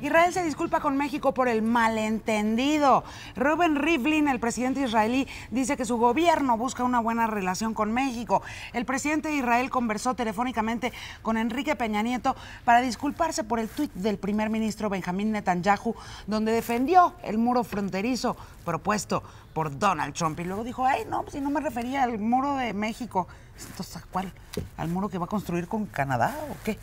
Israel se disculpa con México por el malentendido. Rubén Rivlin, el presidente israelí, dice que su gobierno busca una buena relación con México. El presidente de Israel conversó telefónicamente con Enrique Peña Nieto para disculparse por el tuit del primer ministro Benjamín Netanyahu, donde defendió el muro fronterizo propuesto por Donald Trump. Y luego dijo, ay, no, pues si no me refería al muro de México. Entonces, cuál? ¿Al muro que va a construir con Canadá o qué?